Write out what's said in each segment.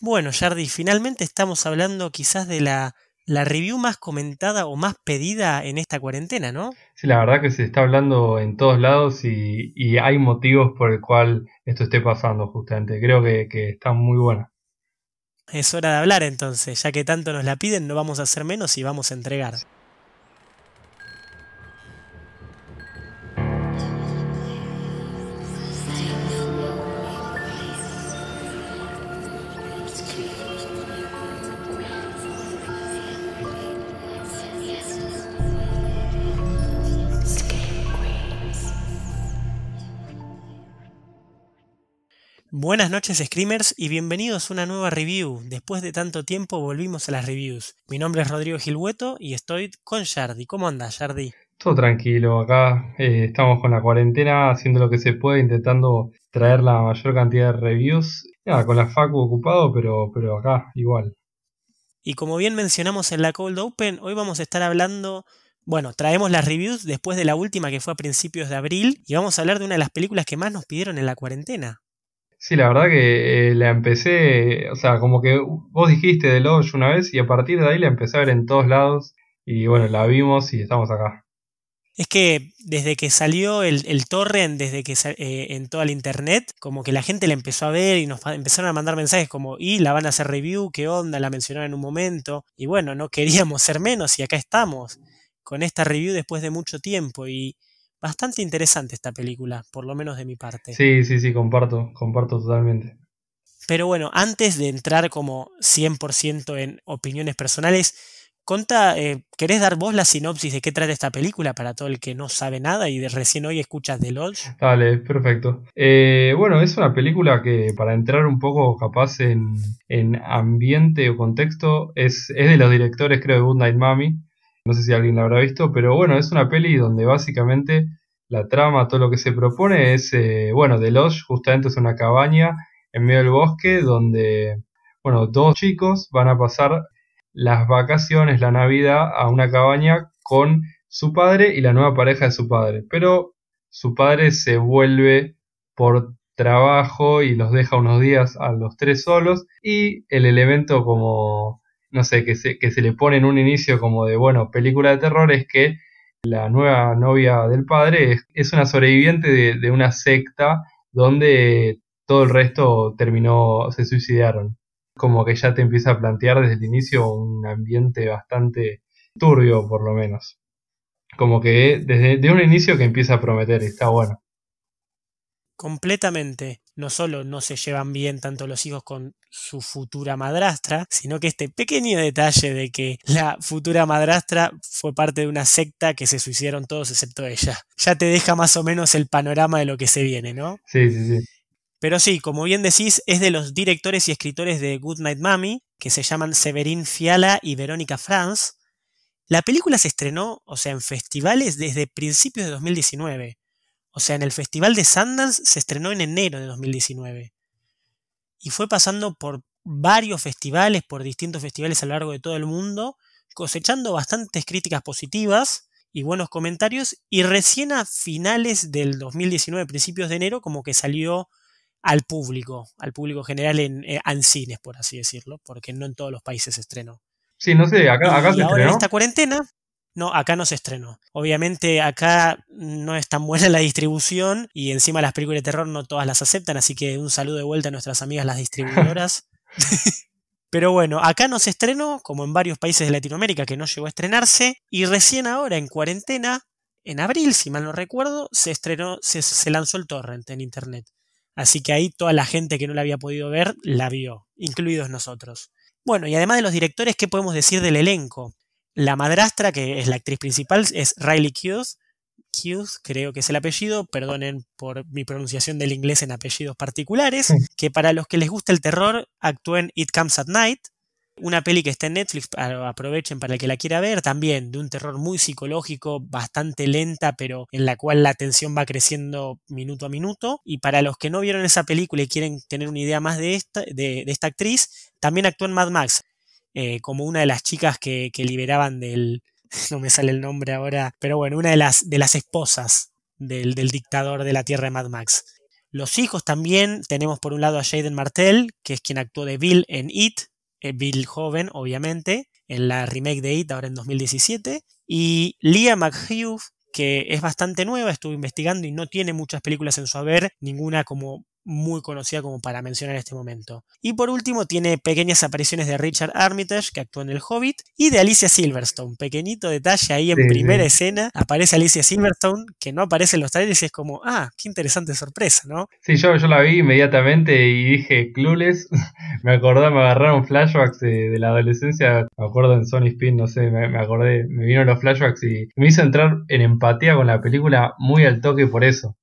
Bueno, Jardi, finalmente estamos hablando quizás de la, la, review más comentada o más pedida en esta cuarentena, ¿no? Sí, la verdad que se está hablando en todos lados y, hay motivos por el cual esto esté pasando justamente. Creo que, que está muy buena. Es hora de hablar entonces, ya que tanto nos la piden, no vamos a hacer menos y vamos a entregar. Buenas noches Screamers y bienvenidos a una nueva review. Después de tanto tiempo volvimos a las reviews. Mi nombre es Rodrigo Gilhueto y estoy con Shardy. ¿Cómo andas, Shardy? Todo tranquilo, acá eh, estamos con la cuarentena haciendo lo que se puede, intentando traer la mayor cantidad de reviews. Ya, con la Facu ocupado, pero, pero acá igual. Y como bien mencionamos en la Cold Open, hoy vamos a estar hablando bueno, traemos las reviews después de la última que fue a principios de abril y vamos a hablar de una de las películas que más nos pidieron en la cuarentena. Sí, la verdad que eh, la empecé, o sea, como que vos dijiste de Lodge una vez y a partir de ahí la empecé a ver en todos lados y bueno, la vimos y estamos acá. Es que desde que salió el, el torrent, desde que en toda el internet, como que la gente la empezó a ver y nos empezaron a mandar mensajes como, y la van a hacer review, qué onda, la mencionaron en un momento. Y bueno, no queríamos ser menos y acá estamos, con esta review después de mucho tiempo. Y bastante interesante esta película, por lo menos de mi parte. Sí, sí, sí, comparto, comparto totalmente. Pero bueno, antes de entrar como 100% en opiniones personales, Conta, eh, ¿querés dar vos la sinopsis de qué trata esta película para todo el que no sabe nada y de recién hoy escuchas The Lodge? Dale, perfecto. Eh, bueno, es una película que para entrar un poco capaz en, ambiente o contexto, es, es, de los directores creo de Good Night Mommy, no sé si alguien la habrá visto, pero bueno, es una peli donde básicamente la trama, todo lo que se propone es, eh, bueno, The Lodge justamente es una cabaña en medio del bosque donde, bueno, dos chicos van a pasar las vacaciones, la Navidad, a una cabaña con su padre y la nueva pareja de su padre. Pero su padre se vuelve por trabajo y los deja unos días a los tres solos y el elemento como, no sé, que se, que se le pone en un inicio como de, bueno, película de terror es que la nueva novia del padre es, una sobreviviente de, una secta donde todo el resto terminó, se suicidaron. Como que ya te empieza a plantear desde el inicio un ambiente bastante turbio, por lo menos. Como que desde un inicio que empieza a prometer, está bueno completamente. No solo no se llevan bien tanto los hijos con su futura madrastra, sino que este pequeño detalle de que la futura madrastra fue parte de una secta que se suicidaron todos excepto ella. Ya te deja más o menos el panorama de lo que se viene, ¿no? Sí, sí, sí. Pero sí, como bien decís, es de los directores y escritores de Goodnight Mommy, que se llaman Severin Fiala y Verónica Franz. La película se estrenó, o sea, en festivales desde principios de 2019 o sea, en el Festival de Sundance se estrenó en enero de 2019. Y fue pasando por varios festivales, por distintos festivales a lo largo de todo el mundo, cosechando bastantes críticas positivas y buenos comentarios. Y recién a finales del 2019, principios de enero, como que salió al público, al público general eh, en, cines, por así decirlo, porque no en todos los países se estrenó. Sí, no sé, acá, se En esta cuarentena, no, acá no se estrenó. Obviamente acá no es tan buena la distribución y encima las películas de terror no todas las aceptan, así que un saludo de vuelta a nuestras amigas las distribuidoras. Pero bueno, acá no se estrenó, como en varios países de Latinoamérica que no llegó a estrenarse, y recién ahora en cuarentena, en abril, si mal no recuerdo, se estrenó, se, lanzó el torrent en internet. Así que ahí toda la gente que no la había podido ver la vio, incluidos nosotros. Bueno, y además de los directores, ¿qué podemos decir del elenco? La madrastra, que es la actriz principal, es Riley Hughes. Hughes, creo que es el apellido, perdonen por mi pronunciación del inglés en apellidos particulares, que para los que les gusta el terror, actúen It Comes at Night, una peli que está en Netflix, ah, aprovechen para el que la quiera ver, también de un terror muy psicológico, bastante lenta, pero en la cual la tensión va creciendo minuto a minuto. Y para los que no vieron esa película y quieren tener una idea más de esta, de, de esta actriz, también actúan en Mad Max. Eh, como una de las chicas que, liberaban del... No me sale el nombre ahora, pero bueno, una de las, de las esposas del, dictador de la Tierra de Mad Max. Los hijos también, tenemos por un lado a Jaden Martell, que es quien actuó de Bill en It, eh, Bill joven, obviamente, en la remake de It ahora en 2017, y Leah McHugh, que es bastante nueva, estuvo investigando y no tiene muchas películas en su haber, ninguna como muy conocida como para mencionar este momento. Y por último tiene pequeñas apariciones de Richard Armitage, que actuó en El Hobbit, y de Alicia Silverstone. Pequeñito detalle ahí en primera escena, aparece Alicia Silverstone, que no aparece en los trailers y es como, ah, qué interesante sorpresa, ¿no? Sí, yo, yo la vi inmediatamente y dije, clules, me acordé, me agarraron flashbacks de, de, la adolescencia, me acuerdo en Sony Spin, no sé, me, me acordé, me vino los flashbacks y me hizo entrar en empatía con la película muy al toque por eso.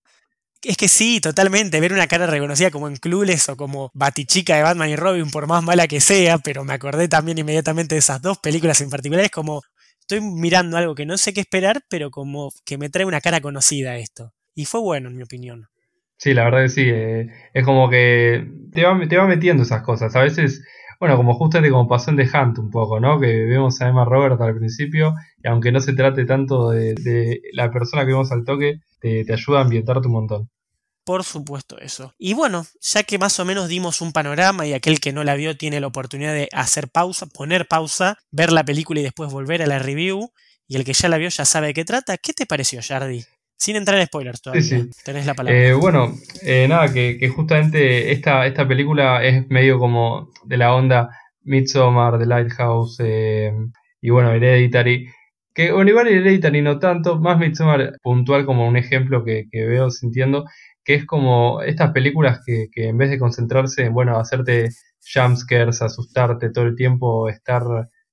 Es que sí, totalmente. Ver una cara reconocida como en Clueless o como Batichica de Batman y Robin, por más mala que sea, pero me acordé también inmediatamente de esas dos películas en particular. Es como, estoy mirando algo que no sé qué esperar, pero como que me trae una cara conocida esto. Y fue bueno, en mi opinión. Sí, la verdad que sí. Eh, es como que te va, va metiendo esas cosas. A veces, bueno, como justamente como pasión de de Hunt un poco, ¿no? Que vemos a Emma Roberts al principio, y aunque no se trate tanto de, la persona que vemos al toque, te, te ayuda a ambientarte un montón por supuesto eso. Y bueno, ya que más o menos dimos un panorama y aquel que no la vio tiene la oportunidad de hacer pausa, poner pausa, ver la película y después volver a la review, y el que ya la vio ya sabe de qué trata, ¿qué te pareció, Jardi? Sin entrar en spoilers todavía, tenés la palabra. Eh, bueno, eh, nada, que, justamente esta, esta película es medio como de la onda Midsommar, The Lighthouse eh, y bueno, Hereditary. Que Olivar y Hereditary no tanto, más Midsommar puntual como un ejemplo que veo sintiendo que es como estas películas que, en vez de concentrarse en, bueno, hacerte jumpscares, asustarte todo el tiempo, estar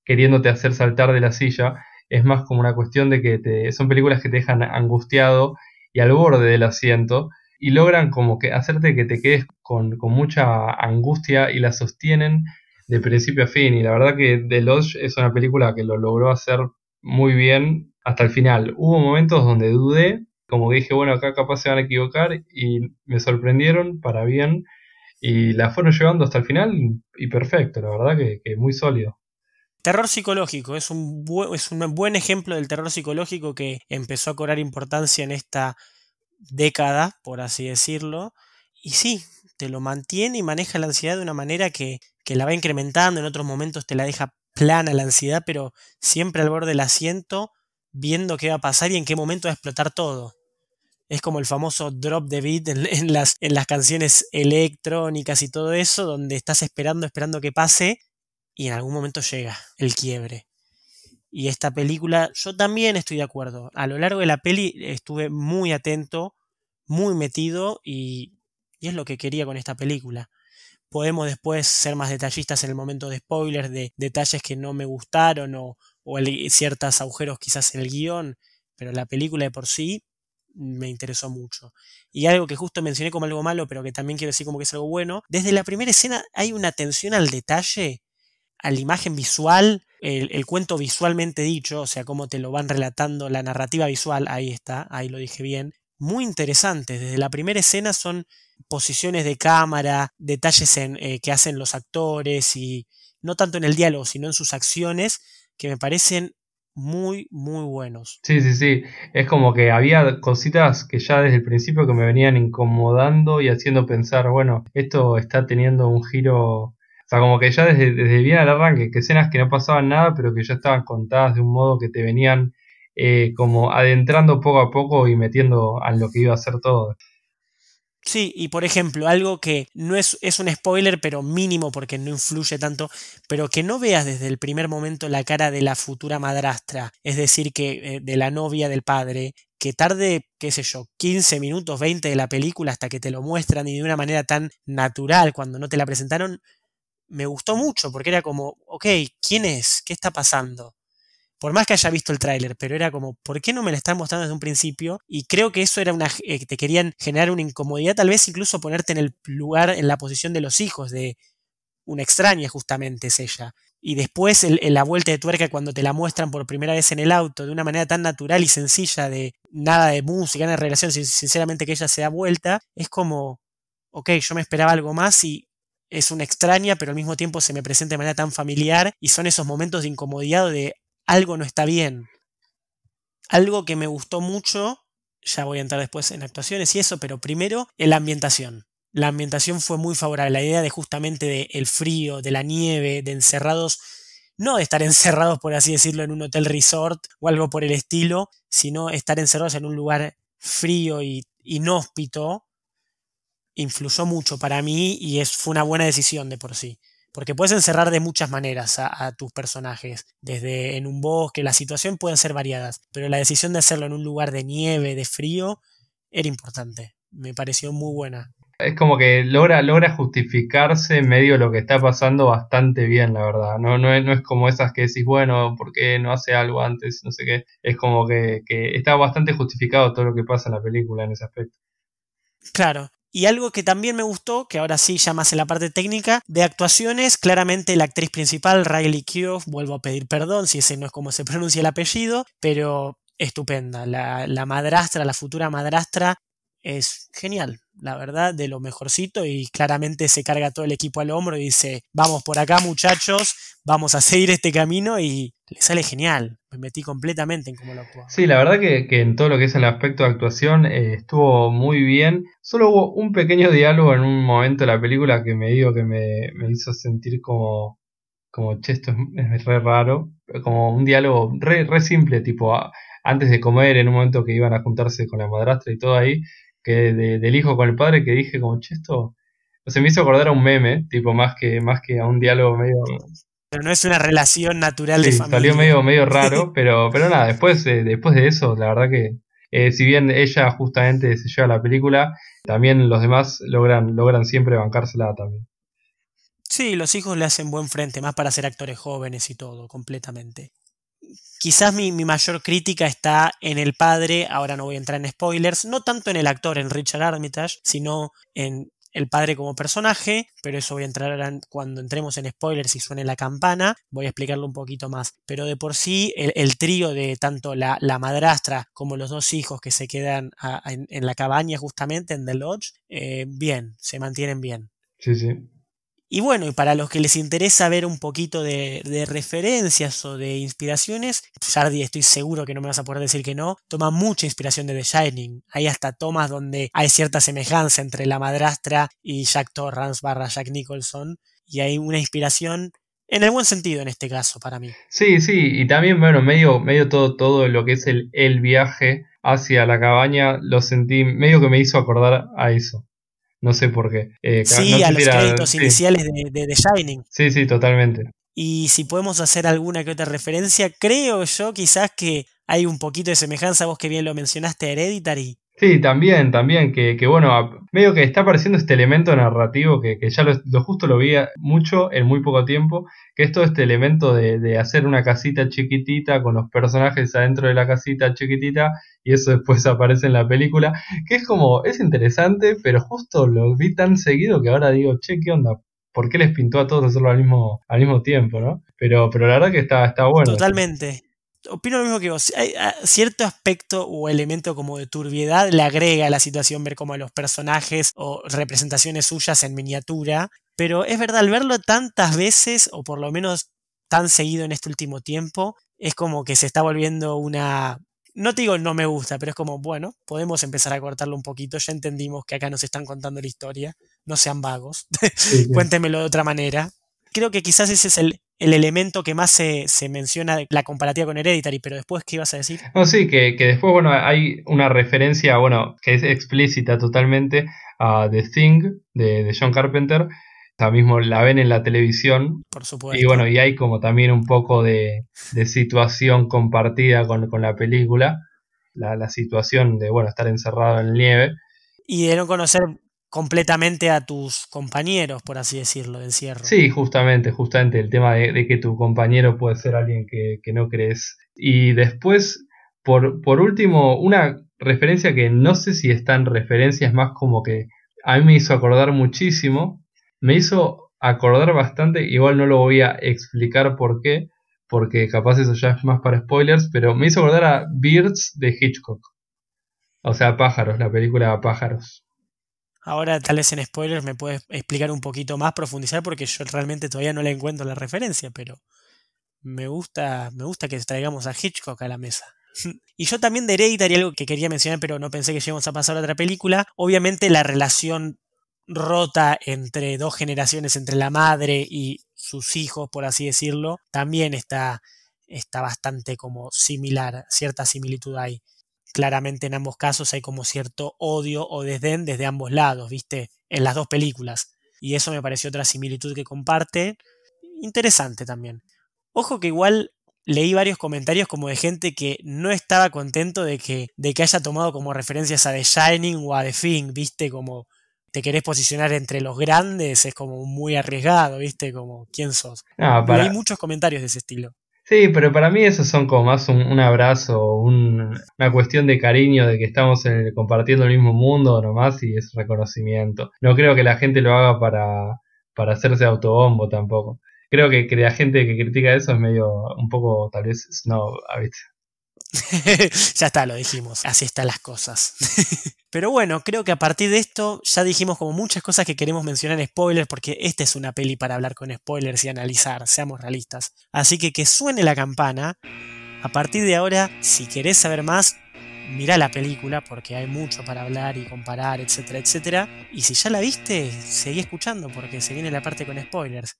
queriéndote hacer saltar de la silla, es más como una cuestión de que te, son películas que te dejan angustiado y al borde del asiento y logran como que hacerte que te quedes con, con mucha angustia y la sostienen de principio a fin. Y la verdad que The Lodge es una película que lo logró hacer muy bien hasta el final. Hubo momentos donde dudé como dije, bueno, acá capaz se van a equivocar y me sorprendieron para bien y la fueron llevando hasta el final y perfecto, la verdad que, muy sólido. Terror psicológico es un, es un buen ejemplo del terror psicológico que empezó a cobrar importancia en esta década, por así decirlo. Y sí, te lo mantiene y maneja la ansiedad de una manera que, que la va incrementando, en otros momentos te la deja plana la ansiedad, pero siempre al borde del asiento, viendo qué va a pasar y en qué momento va a explotar todo es como el famoso drop de beat en, las, en las canciones electrónicas y todo eso, donde estás esperando, esperando que pase y en algún momento llega el quiebre. Y esta película, yo también estoy de acuerdo. A lo largo de la peli estuve muy atento, muy metido y, es lo que quería con esta película. Podemos después ser más detallistas en el momento de spoilers, de detalles que no me gustaron o, o ciertos agujeros quizás en el guión, pero la película de por sí me interesó mucho. Y algo que justo mencioné como algo malo, pero que también quiero decir como que es algo bueno, desde la primera escena hay una atención al detalle, a la imagen visual, el, cuento visualmente dicho, o sea, cómo te lo van relatando, la narrativa visual, ahí está, ahí lo dije bien, muy interesante. Desde la primera escena son posiciones de cámara, detalles en, eh, que hacen los actores y no tanto en el diálogo, sino en sus acciones, que me parecen muy, muy buenos. Sí, sí, sí. Es como que había cositas que ya desde el principio que me venían incomodando y haciendo pensar, bueno, esto está teniendo un giro. O sea, como que ya desde, bien al arranque, que escenas que no pasaban nada, pero que ya estaban contadas de un modo que te venían eh, como adentrando poco a poco y metiendo a lo que iba a ser todo. Sí, y por ejemplo, algo que no es, es un spoiler, pero mínimo porque no influye tanto, pero que no veas desde el primer momento la cara de la futura madrastra, es decir, que eh, de la novia del padre, que tarde, qué sé yo, 15 minutos, 20 de la película hasta que te lo muestran y de una manera tan natural cuando no te la presentaron, me gustó mucho porque era como, ok, ¿quién es? ¿Qué está pasando? por más que haya visto el tráiler, pero era como, ¿por qué no me la están mostrando desde un principio? Y creo que eso era una, eh, te querían generar una incomodidad, tal vez incluso ponerte en el lugar, en la posición de los hijos, de una extraña justamente es ella. Y después en la vuelta de tuerca cuando te la muestran por primera vez en el auto, de una manera tan natural y sencilla, de nada de música, nada de relación, sinceramente que ella se da vuelta, es como, ok, yo me esperaba algo más y es una extraña, pero al mismo tiempo se me presenta de manera tan familiar y son esos momentos de incomodidad de algo no está bien. Algo que me gustó mucho, ya voy a entrar después en actuaciones y eso, pero primero en la ambientación. La ambientación fue muy favorable, la idea de justamente de el frío, de la nieve, de encerrados, no de estar encerrados, por así decirlo, en un hotel resort o algo por el estilo, sino estar encerrados en un lugar frío y inhóspito, influyó mucho para mí y es, fue una buena decisión de por sí. Porque puedes encerrar de muchas maneras a, tus personajes, desde en un bosque, la situación pueden ser variadas, pero la decisión de hacerlo en un lugar de nieve, de frío, era importante. Me pareció muy buena. Es como que logra, justificarse medio lo que está pasando bastante bien, la verdad. No, no, es, como esas que decís, bueno, ¿por qué no hace algo antes? No sé qué. Es como que está bastante justificado todo lo que pasa en la película en ese aspecto. Claro, y algo que también me gustó, que ahora sí ya más en la parte técnica, de actuaciones, claramente la actriz principal, Riley Keough, vuelvo a pedir perdón si ese no es como se pronuncia el apellido, pero estupenda. La, la madrastra, la futura madrastra, es genial, la verdad, de lo mejorcito y claramente se carga todo el equipo al hombro y dice, vamos por acá muchachos, vamos a seguir este camino y le sale genial me metí completamente en cómo lo actuaba. Sí, la verdad que, en todo lo que es el aspecto de actuación eh, estuvo muy bien. Solo hubo un pequeño diálogo en un momento de la película que me digo que me, me hizo sentir como, como che, esto es, re raro. Como un diálogo re, re simple, tipo antes de comer, en un momento que iban a juntarse con la madrastra y todo ahí, que del hijo con el padre, que dije como che, esto. O Se me hizo acordar a un meme, tipo más que, más que a un diálogo medio pero no es una relación natural de familia. Salió medio, medio raro, pero, pero nada, después, eh, después de eso, la verdad que eh, si bien ella justamente se lleva la película, también los demás logran, logran siempre bancársela también. Sí, los hijos le hacen buen frente, más para ser actores jóvenes y todo, completamente. Quizás mi, mayor crítica está en el padre, ahora no voy a entrar en spoilers, no tanto en el actor, en Richard Armitage, sino en el padre como personaje, pero eso voy a entrar cuando entremos en spoilers y suene la campana, voy a explicarlo un poquito más. Pero de por sí, el, trío de tanto la, la, madrastra como los dos hijos que se quedan en, la cabaña justamente, en The Lodge, eh, bien, se mantienen bien. Sí, sí. Y bueno, y para los que les interesa ver un poquito de, referencias o de inspiraciones, Jardi estoy seguro que no me vas a poder decir que no, toma mucha inspiración de The Shining. Hay hasta tomas donde hay cierta semejanza entre la madrastra y Jack Torrance barra Jack Nicholson, y hay una inspiración en el buen sentido en este caso para mí. Sí, sí, y también, bueno, medio, medio todo, todo lo que es el, el viaje hacia la cabaña, lo sentí, medio que me hizo acordar a eso. No sé por qué. Eh, sí, a los créditos iniciales de, de, Shining. Sí, sí, totalmente. Y si podemos hacer alguna que otra referencia, creo yo quizás que hay un poquito de semejanza, vos que bien lo mencionaste, a Hereditary. Sí, también, también, que, que bueno, medio que está apareciendo este elemento narrativo que, ya lo, justo lo vi mucho en muy poco tiempo, que es todo este elemento de, hacer una casita chiquitita con los personajes adentro de la casita chiquitita y eso después aparece en la película, que es como, es interesante, pero justo lo vi tan seguido que ahora digo, che, ¿qué onda? ¿Por qué les pintó a todos hacerlo al mismo, al mismo tiempo, no? Pero, pero la verdad que está, está bueno. Totalmente opino lo mismo que vos. Hay ah, cierto aspecto o elemento como de turbiedad le agrega a la situación ver como a los personajes o representaciones suyas en miniatura. Pero es verdad, al verlo tantas veces, o por lo menos tan seguido en este último tiempo, es como que se está volviendo una. No te digo no me gusta, pero es como, bueno, podemos empezar a cortarlo un poquito. Ya entendimos que acá nos están contando la historia. No sean vagos. cuéntenmelo Cuéntemelo de otra manera. Creo que quizás ese es el, el elemento que más se, menciona, la comparativa con Hereditary, pero después, ¿qué ibas a decir? No, sí, que, después, bueno, hay una referencia, bueno, que es explícita totalmente a The Thing de, John Carpenter, mismo la ven en la televisión. Por supuesto. Y bueno, y hay como también un poco de, de situación compartida con, con la película. La, la, situación de, bueno, estar encerrado en nieve. Y de no conocer completamente a tus compañeros, por así decirlo, de encierro. Sí, justamente, justamente el tema de, que tu compañero puede ser alguien que, que no crees. Y después, por, por, último, una referencia que no sé si están referencias más como que a mí me hizo acordar muchísimo, me hizo acordar bastante, igual no lo voy a explicar por qué, porque capaz eso ya es más para spoilers, pero me hizo acordar a Birds de Hitchcock. O sea, pájaros, la película Pájaros. Ahora, tal vez en spoilers, me puedes explicar un poquito más, profundizar, porque yo realmente todavía no le encuentro la referencia, pero me gusta, me gusta que traigamos a Hitchcock a la mesa. Y yo también de haría algo que quería mencionar, pero no pensé que lleguemos a pasar a otra película. Obviamente, la relación rota entre dos generaciones, entre la madre y sus hijos, por así decirlo, también está, está bastante como similar, cierta similitud hay claramente en ambos casos hay como cierto odio o desdén desde ambos lados, ¿viste? En las dos películas. Y eso me pareció otra similitud que comparte. Interesante también. Ojo que igual leí varios comentarios como de gente que no estaba contento de que, de que haya tomado como referencias a The Shining o a The Thing, ¿viste? Como te querés posicionar entre los grandes, es como muy arriesgado, ¿viste? Como, ¿quién sos? Hay ah, muchos comentarios de ese estilo. Sí, pero para mí esos son como más un, abrazo, una cuestión de cariño, de que estamos compartiendo el mismo mundo nomás y es reconocimiento. No creo que la gente lo haga para, para hacerse autobombo tampoco. Creo que, que la gente que critica eso es medio, un poco tal vez snob, ¿viste? ya está, lo dijimos. Así están las cosas. Pero bueno, creo que a partir de esto ya dijimos como muchas cosas que queremos mencionar en spoilers, porque esta es una peli para hablar con spoilers y analizar, seamos realistas. Así que que suene la campana. A partir de ahora, si querés saber más, mirá la película porque hay mucho para hablar y comparar, etcétera, etcétera. Y si ya la viste, seguí escuchando porque se viene la parte con spoilers.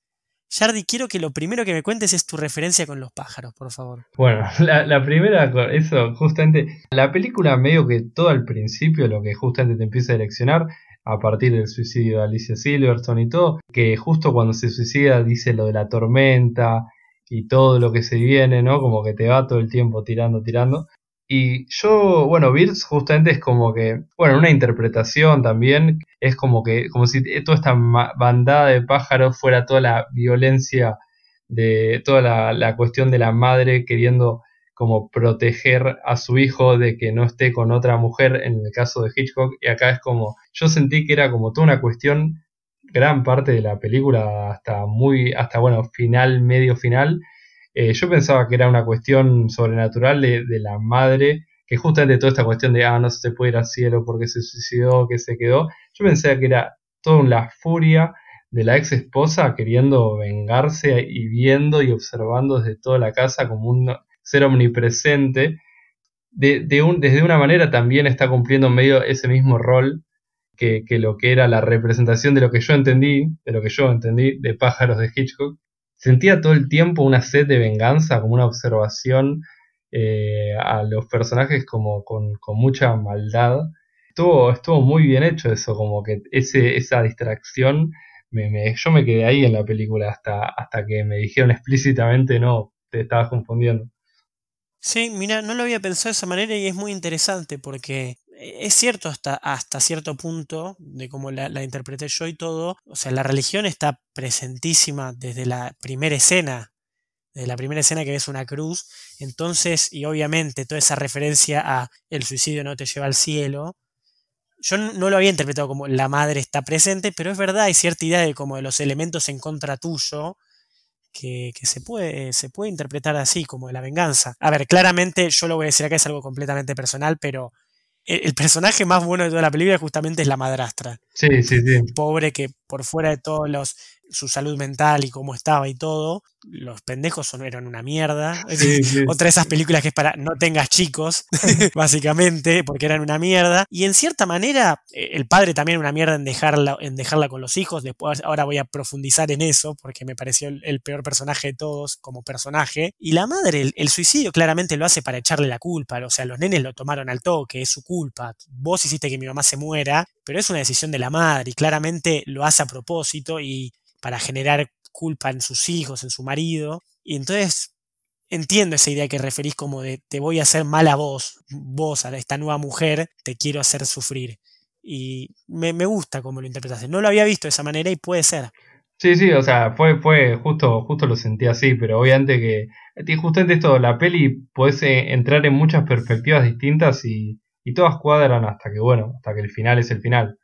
Yardi, quiero que lo primero que me cuentes es tu referencia con los pájaros, por favor. Bueno, la, primera, eso, justamente, la película medio que todo al principio, lo que justamente te empieza a direccionar, a partir del suicidio de Alicia Silverstone y todo, que justo cuando se suicida dice lo de la tormenta y todo lo que se viene, ¿no? Como que te va todo el tiempo tirando, tirando. Y yo, bueno, Birds justamente es como que, bueno, una interpretación también, es como que, como si toda esta bandada de pájaros fuera toda la violencia de toda la cuestión de la madre queriendo como proteger a su hijo de que no esté con otra mujer en el caso de Hitchcock y acá es como yo sentí que era como toda una cuestión gran parte de la película hasta muy hasta bueno final medio final eh, yo pensaba que era una cuestión sobrenatural de, la madre, que justamente toda esta cuestión de, ah, no se puede ir al cielo porque se suicidó, que se quedó, yo pensaba que era toda la furia de la ex esposa queriendo vengarse y viendo y observando desde toda la casa como un ser omnipresente. De, un, desde una manera también está cumpliendo medio ese mismo rol que, que, lo que era la representación de lo que yo entendí, de lo que yo entendí de Pájaros de Hitchcock, Sentía todo el tiempo una sed de venganza, como una observación eh, a los personajes como con, mucha maldad. Estuvo, estuvo muy bien hecho eso, como que esa distracción, me, yo me quedé ahí en la película hasta, hasta que me dijeron explícitamente no, te estabas confundiendo. Sí, mira, no lo había pensado de esa manera y es muy interesante porque e-, es cierto hasta, hasta cierto punto de cómo la, interpreté yo y todo. O sea, la religión está presentísima desde la primera escena. Desde la primera escena que ves una cruz. Entonces, y obviamente toda esa referencia a el suicidio no te lleva al cielo. Yo no lo había interpretado como la madre está presente, pero es verdad, hay cierta idea de como de los elementos en contra tuyo. Que, que, se, puede, se puede interpretar así, como de la venganza. A ver, claramente yo lo voy a decir acá, es algo completamente personal, pero el personaje más bueno de toda la película justamente es la madrastra. Sí, sí, sí. Pobre que por fuera de todos los su salud mental y cómo estaba y todo, los pendejos son, eran una mierda. otra de esas películas que es para no tengas chicos, básicamente, porque eran una mierda. Y en cierta manera, eh, el padre también era una mierda en dejarla, en dejarla con los hijos. Después, ahora voy a profundizar en eso, porque me pareció el, peor personaje de todos como personaje. Y la madre, el, el, suicidio claramente lo hace para echarle la culpa. O sea, los nenes lo tomaron al toque, es su culpa. Vos hiciste que mi mamá se muera, pero es una decisión de la madre y claramente lo hace a propósito y para generar culpa en sus hijos, en su marido. Y entonces entiendo esa idea que referís como de te voy a hacer mal a vos, vos, a esta nueva mujer, te quiero hacer sufrir. Y me, gusta como lo interpretaste. No lo había visto de esa manera y puede ser. Sí, sí, o sea, fue, fue, justo, justo lo sentí así, pero obviamente que, justamente esto, la peli puedes entrar en muchas perspectivas distintas y, y todas cuadran hasta que, bueno, hasta que el final es el final.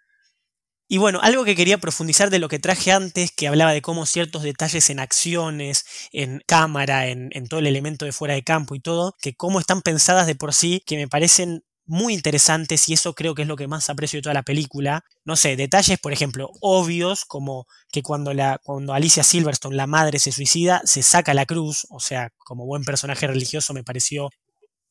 Y bueno, algo que quería profundizar de lo que traje antes, que hablaba de cómo ciertos detalles en acciones, en cámara, en, todo el elemento de fuera de campo y todo, que cómo están pensadas de por sí, que me parecen muy interesantes y eso creo que es lo que más aprecio de toda la película. No sé, detalles, por ejemplo, obvios, como que cuando, la, cuando Alicia Silverstone, la madre, se suicida, se saca la cruz, o sea, como buen personaje religioso me pareció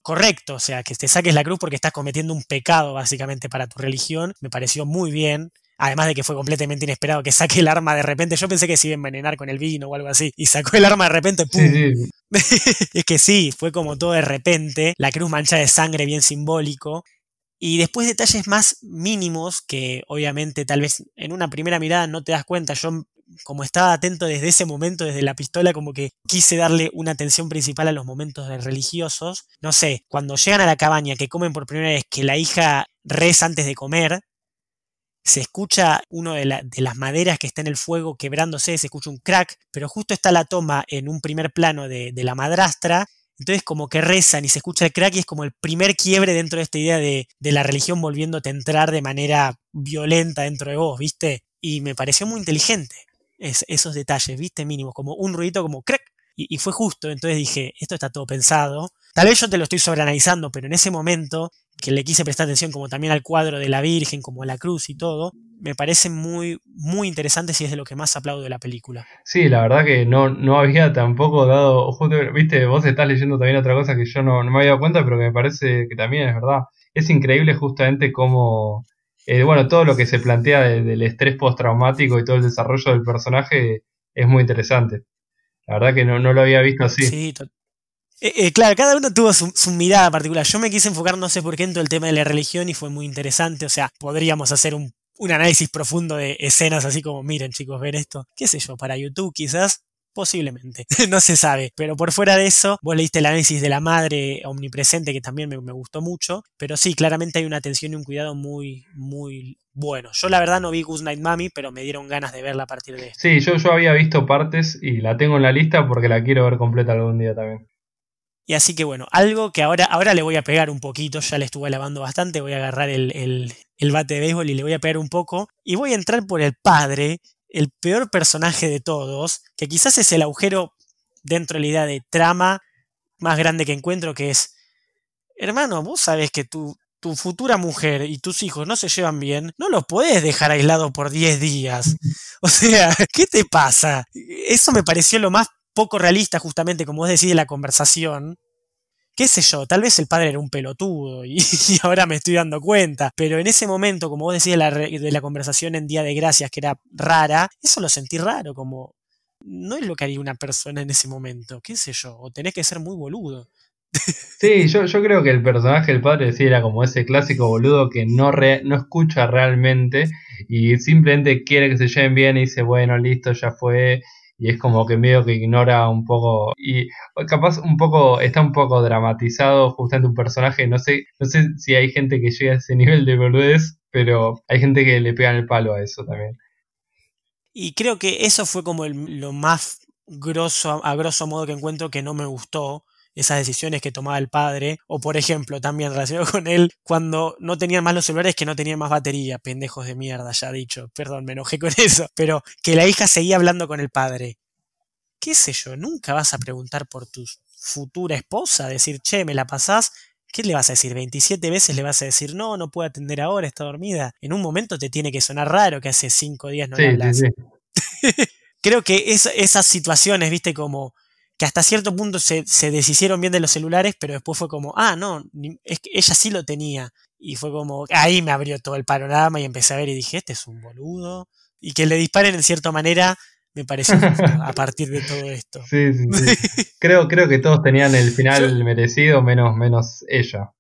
correcto, o sea, que te saques la cruz porque estás cometiendo un pecado básicamente para tu religión, me pareció muy bien. Además de que fue completamente inesperado que saque el arma de repente. Yo pensé que se iba a envenenar con el vino o algo así. Y sacó el arma de repente. ¡pum! es que sí, fue como todo de repente. La cruz manchada de sangre, bien simbólico. Y después detalles más mínimos que obviamente tal vez en una primera mirada no te das cuenta. Yo como estaba atento desde ese momento, desde la pistola, como que quise darle una atención principal a los momentos religiosos. No sé, cuando llegan a la cabaña, que comen por primera vez, que la hija reza antes de comer, se escucha uno de, las maderas que está en el fuego quebrándose, se escucha un crack, pero justo está la toma en un primer plano de, la madrastra, entonces como que rezan y se escucha el crack y es como el primer quiebre dentro de esta idea de, la religión volviéndote a entrar de manera violenta dentro de vos, ¿viste? Y me pareció muy inteligente es, esos detalles, ¿viste? Mínimo, como un ruidito como crack. Y, y fue justo, entonces dije, esto está todo pensado. Tal vez yo te lo estoy sobreanalizando, pero en ese momento que le quise prestar atención, como también al cuadro de la Virgen, como a la cruz y todo, me parece muy, muy interesante y es de lo que más aplaudo de la película. Sí, la verdad que no, no había tampoco dado, justo, viste, vos estás leyendo también otra cosa que yo no, me había dado cuenta, pero que me parece que también es verdad. Es increíble justamente cómo, eh, bueno, todo lo que se plantea del estrés postraumático y todo el desarrollo del personaje es muy interesante. La verdad que no, no lo había visto así. Sí, eh, eh, claro, cada uno tuvo su, mirada particular. Yo me quise enfocar, no sé por qué, en todo el tema de la religión y fue muy interesante. O sea, podríamos hacer un, análisis profundo de escenas así como, miren chicos, ver esto, qué sé yo, para YouTube quizás, Posiblemente, no se sabe. Pero por fuera de eso, vos leíste el análisis de la madre omnipresente, que también me, gustó mucho. Pero sí, claramente hay una atención y un cuidado muy, muy bueno. Yo la verdad no vi Good Night Mommy, pero me dieron ganas de verla a partir de esto. Sí, yo, yo había visto partes y la tengo en la lista porque la quiero ver completa algún día también. Y así que bueno, algo que ahora, ahora le voy a pegar un poquito, ya le estuve lavando bastante, voy a agarrar el, el, el bate de béisbol y le voy a pegar un poco. Y voy a entrar por el padre, el peor personaje de todos, que quizás es el agujero dentro de la idea de trama más grande que encuentro, que es, hermano, vos sabes que tu, tu futura mujer y tus hijos no se llevan bien, no los puedes dejar aislados por 10 días. O sea, ¿qué te pasa? Eso me pareció lo más poco realista justamente, como vos decís, de la conversación, qué sé yo, tal vez el padre era un pelotudo y, ahora me estoy dando cuenta, pero en ese momento, como vos decís de la, conversación en Día de Gracias, que era rara, eso lo sentí raro, como no es lo que haría una persona en ese momento, qué sé yo, o tenés que ser muy boludo. Sí, yo, yo creo que el personaje del padre sí era como ese clásico boludo que no, re, no escucha realmente y simplemente quiere que se lleven bien y dice, bueno, listo, ya fue, y es como que medio que ignora un poco y capaz un poco está un poco dramatizado justamente un personaje no sé no sé si hay gente que llega a ese nivel de boludez pero hay gente que le pegan el palo a eso también y creo que eso fue como lo más grosso a grosso modo que encuentro que no me gustó esas decisiones que tomaba el padre, o por ejemplo, también relacionado con él, cuando no tenían más los celulares que no tenían más batería, pendejos de mierda, ya dicho, perdón, me enojé con eso, pero que la hija seguía hablando con el padre. ¿Qué sé yo? Nunca vas a preguntar por tu futura esposa, decir, che, me la pasás, ¿Qué le vas a decir? ¿27 veces le vas a decir no, no puedo atender ahora, está dormida? En un momento te tiene que sonar raro que hace cinco días no Creo que esas situaciones, viste, como que hasta cierto punto se, deshicieron bien de los celulares, pero después fue como, ah, no, es que ella sí lo tenía. Y fue como, ahí me abrió todo el panorama y empecé a ver y dije, este es un boludo. Y que le disparen en cierta manera me pareció a partir de todo esto. Sí, sí, sí. creo, creo que todos tenían el final merecido, menos, menos ella.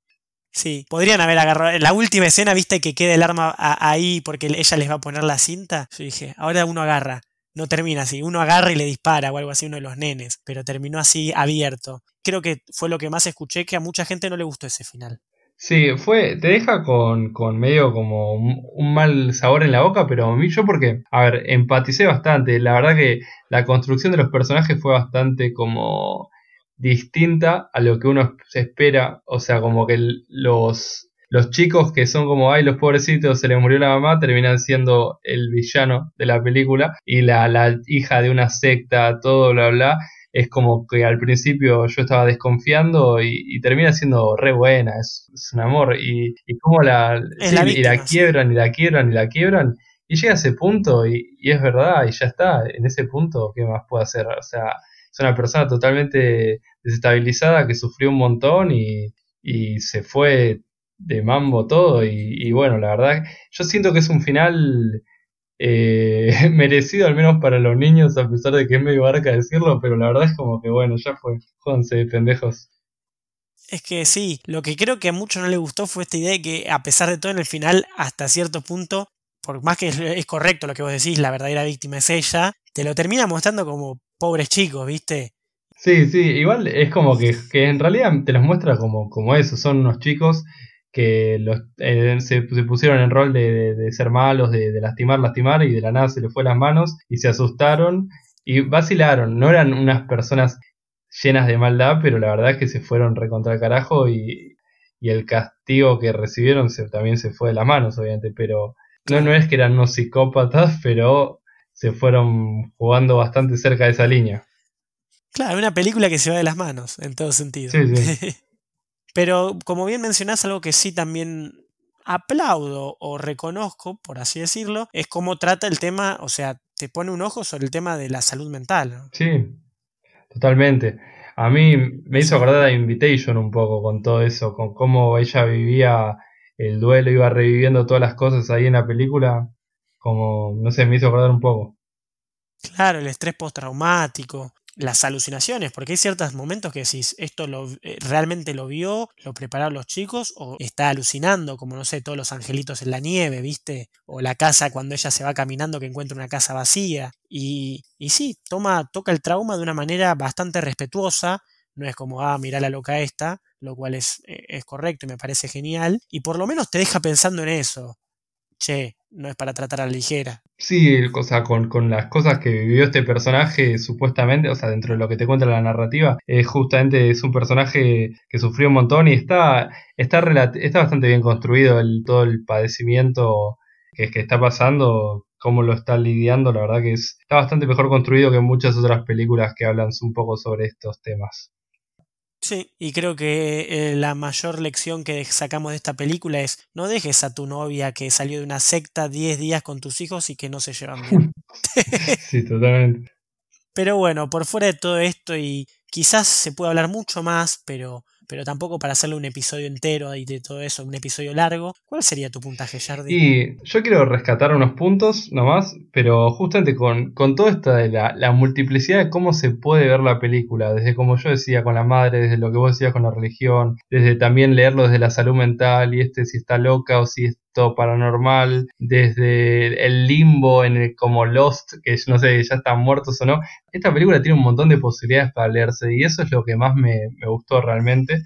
Sí, podrían haber agarrado. La última escena, viste que queda el arma ahí porque ella les va a poner la cinta. Yo dije, ahora uno agarra no termina así. Uno agarra y le dispara o algo así, uno de los nenes, pero terminó así abierto. Creo que fue lo que más escuché, que a mucha gente no le gustó ese final. Sí, fue, te deja con, con medio como un, un, mal sabor en la boca, pero a mí yo porque, a ver, empaticé bastante. La verdad que la construcción de los personajes fue bastante como distinta a lo que uno se espera. O sea, como que los, los chicos que son como, ay, los pobrecitos, se les murió la mamá, terminan siendo el villano de la película y la, la hija de una secta, todo, bla, bla. Es como que al principio yo estaba desconfiando y, termina siendo re buena, es, un amor. Y, y como la, y la quiebran, y la quiebran, y la quiebran. Y llega a ese punto y, es verdad, y ya está. En ese punto, ¿qué más puede hacer? O sea, es una persona totalmente desestabilizada que sufrió un montón y, y se fue de mambo todo. Y, bueno, la verdad, yo siento que es un final eh, merecido, al menos para los niños, a pesar de que es medio barca decirlo, pero la verdad es como que bueno, ya fue. Jódanse, pendejos. Es que sí, lo que creo que a muchos no le gustó fue esta idea de que a pesar de todo en el final, hasta cierto punto, por más que es correcto lo que vos decís, la verdadera víctima es ella, te lo termina mostrando como pobres chicos, ¿viste? Sí, sí, igual es como que, que en realidad te los muestra como, como eso, son unos chicos que los, eh, se, pusieron en rol de, ser malos, de, lastimar, lastimar, y de la nada se les fue las manos y se asustaron y vacilaron. No eran unas personas llenas de maldad, pero la verdad es que se fueron recontra el carajo y, el castigo que recibieron también se fue de las manos, obviamente, pero no, es que eran unos psicópatas, pero se fueron jugando bastante cerca de esa línea. Claro, una película que se va de las manos, en todo sentido. Sí, sí. Pero como bien mencionás, algo que sí también aplaudo o reconozco, por así decirlo, es cómo trata el tema, o sea, te pone un ojo sobre el tema de la salud mental. Sí, totalmente. A mí me hizo acordar a Invitation un poco con todo eso, con cómo ella vivía el duelo, iba reviviendo todas las cosas ahí en la película, como, no sé, me hizo acordar un poco. Claro, el estrés postraumático las alucinaciones, porque hay ciertos momentos que decís, esto lo, eh, realmente lo vio, lo prepararon los chicos, o está alucinando, como no sé, todos los angelitos en la nieve, ¿viste? O la casa cuando ella se va caminando que encuentra una casa vacía. Y, y sí, toma, toca el trauma de una manera bastante respetuosa, no es como, ah, mirá la loca esta, lo cual es, eh, es correcto y me parece genial, y por lo menos te deja pensando en eso. Che, no es para tratar a la ligera. Sí, o con, las cosas que vivió este personaje, supuestamente, o sea, dentro de lo que te cuenta la narrativa, es eh, justamente es un personaje que sufrió un montón y está, está, está bastante bien construido el, todo el padecimiento que, que está pasando, cómo lo está lidiando, la verdad que es, está bastante mejor construido que muchas otras películas que hablan un poco sobre estos temas. Sí, y creo que eh, la mayor lección que sacamos de esta película es no dejes a tu novia que salió de una secta 10 días con tus hijos y que no se llevan bien. sí, totalmente. Pero bueno, por fuera de todo esto y quizás se puede hablar mucho más, pero pero tampoco para hacerle un episodio entero y de todo eso, un episodio largo. ¿Cuál sería tu puntaje, Jardín? Y yo quiero rescatar unos puntos nomás, pero justamente con, con toda esta de la, multiplicidad de cómo se puede ver la película, desde como yo decía con la madre, desde lo que vos decías con la religión, desde también leerlo desde la salud mental y este si está loca o si es paranormal, desde el limbo en el, como Lost, que no sé, ya están muertos o no, esta película tiene un montón de posibilidades para leerse y eso es lo que más me, gustó realmente.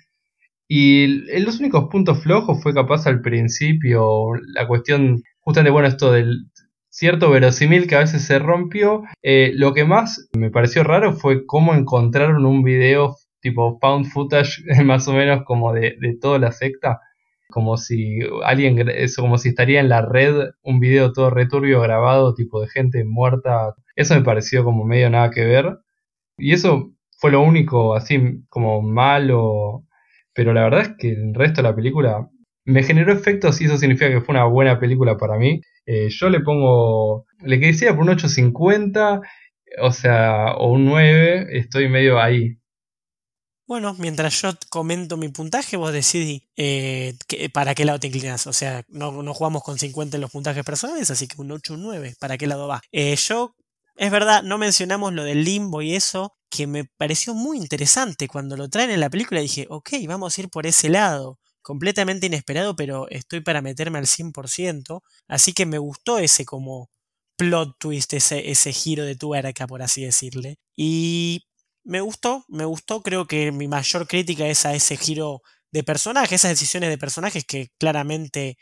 Y los únicos puntos flojos fue capaz al principio la cuestión, justamente, bueno, esto del cierto verosímil que a veces se rompió. Eh, lo que más me pareció raro fue cómo encontraron un video tipo pound footage, más o menos como de, de toda la secta. Como si alguien, eso, como si estaría en la red un video todo returbio grabado, tipo de gente muerta eso me pareció como medio nada que ver. Y eso fue lo único así como malo. Pero la verdad es que el resto de la película me generó efectos y eso significa que fue una buena película para mí. Eh, yo le pongo, le decía por un 8.50, o sea, o un 9, estoy medio ahí. Bueno, mientras yo comento mi puntaje, vos decidís eh, para qué lado te inclinas. O sea, no, jugamos con 50 en los puntajes personales, así que un 8, un ¿para qué lado va? Eh, yo es verdad, no mencionamos lo del limbo y eso, que me pareció muy interesante. Cuando lo traen en la película dije, ok, vamos a ir por ese lado. Completamente inesperado, pero estoy para meterme al 100%. Así que me gustó ese como plot twist, ese, ese giro de tuerca, por así decirle. Y me gustó, me gustó. Creo que mi mayor crítica es a ese giro de personajes, esas decisiones de personajes que claramente,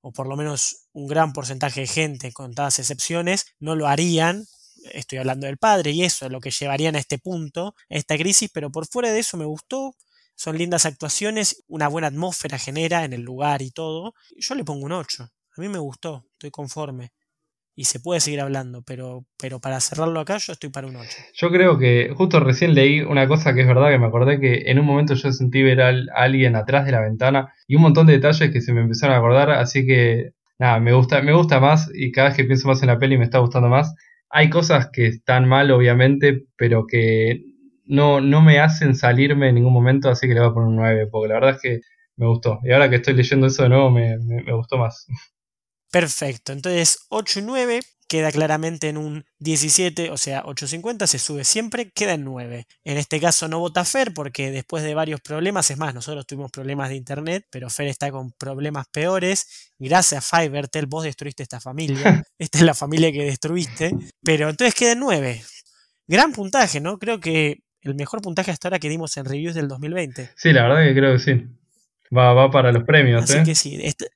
o por lo menos un gran porcentaje de gente, con todas excepciones, no lo harían estoy hablando del padre y eso es lo que llevarían a este punto, esta crisis, pero por fuera de eso me gustó, son lindas actuaciones, una buena atmósfera genera en el lugar y todo. Yo le pongo un 8, a mí me gustó, estoy conforme. Y se puede seguir hablando, pero, pero para cerrarlo acá yo estoy para un 8. Yo creo que justo recién leí una cosa que es verdad que me acordé que en un momento yo sentí ver a alguien atrás de la ventana y un montón de detalles que se me empezaron a acordar, así que nada, me gusta, me gusta más y cada vez que pienso más en la peli me está gustando más hay cosas que están mal, obviamente, pero que no, no me hacen salirme en ningún momento, así que le voy a poner un 9, porque la verdad es que me gustó. Y ahora que estoy leyendo eso de nuevo, me, me gustó más. Perfecto, entonces 8 y 9 queda claramente en un 17, o sea, 850 se sube siempre, queda en 9. En este caso no vota Fer porque después de varios problemas, es más, nosotros tuvimos problemas de internet, pero Fer está con problemas peores. Gracias, a Fivertel, vos destruiste esta familia. Esta es la familia que destruiste. Pero entonces queda en 9. Gran puntaje, ¿no? Creo que el mejor puntaje hasta ahora que dimos en reviews del 2020. Sí, la verdad que creo que sí. Va, para los premios. Así ¿eh? que sí, este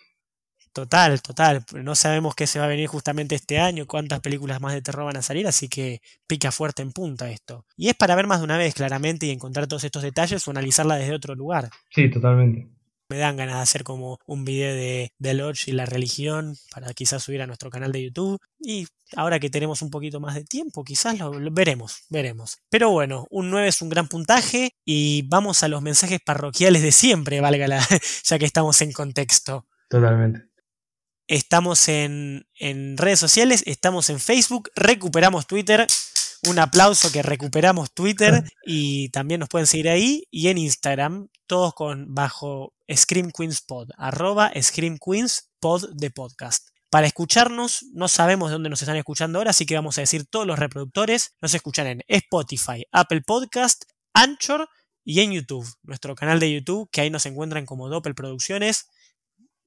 Total, total. No sabemos qué se va a venir justamente este año, cuántas películas más de terror van a salir, así que pica fuerte en punta esto. Y es para ver más de una vez, claramente, y encontrar todos estos detalles o analizarla desde otro lugar. Sí, totalmente. Me dan ganas de hacer como un video de The Lodge y la religión para quizás subir a nuestro canal de YouTube. Y ahora que tenemos un poquito más de tiempo, quizás lo, veremos, veremos. Pero bueno, un 9 es un gran puntaje y vamos a los mensajes parroquiales de siempre, valga la, ya que estamos en contexto. Totalmente. Estamos en, redes sociales, estamos en Facebook, recuperamos Twitter. Un aplauso que recuperamos Twitter y también nos pueden seguir ahí y en Instagram, todos con bajo Scream Queens Pod, arroba Scream Queens Pod de podcast. Para escucharnos, no sabemos de dónde nos están escuchando ahora, así que vamos a decir todos los reproductores. Nos escuchan en Spotify, Apple Podcast, Anchor y en YouTube, nuestro canal de YouTube, que ahí nos encuentran como Doppel Producciones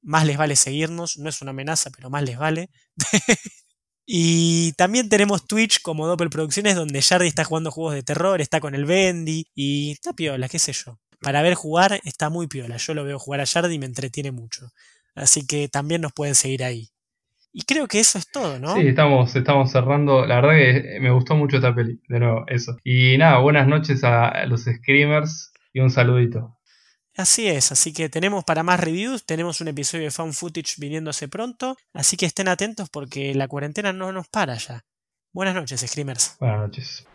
más les vale seguirnos, no es una amenaza, pero más les vale. y también tenemos Twitch como Doppel Producciones, donde Jardi está jugando juegos de terror, está con el Bendy y está piola, qué sé yo. Para ver jugar está muy piola, yo lo veo jugar a Jardi y me entretiene mucho. Así que también nos pueden seguir ahí. Y creo que eso es todo, ¿no? Sí, estamos, estamos cerrando. La verdad que me gustó mucho esta peli, de nuevo, eso. Y nada, buenas noches a los screamers y un saludito. Así es, así que tenemos para más reviews, tenemos un episodio de Found Footage viniéndose pronto, así que estén atentos porque la cuarentena no nos para ya. Buenas noches, Screamers. Buenas noches.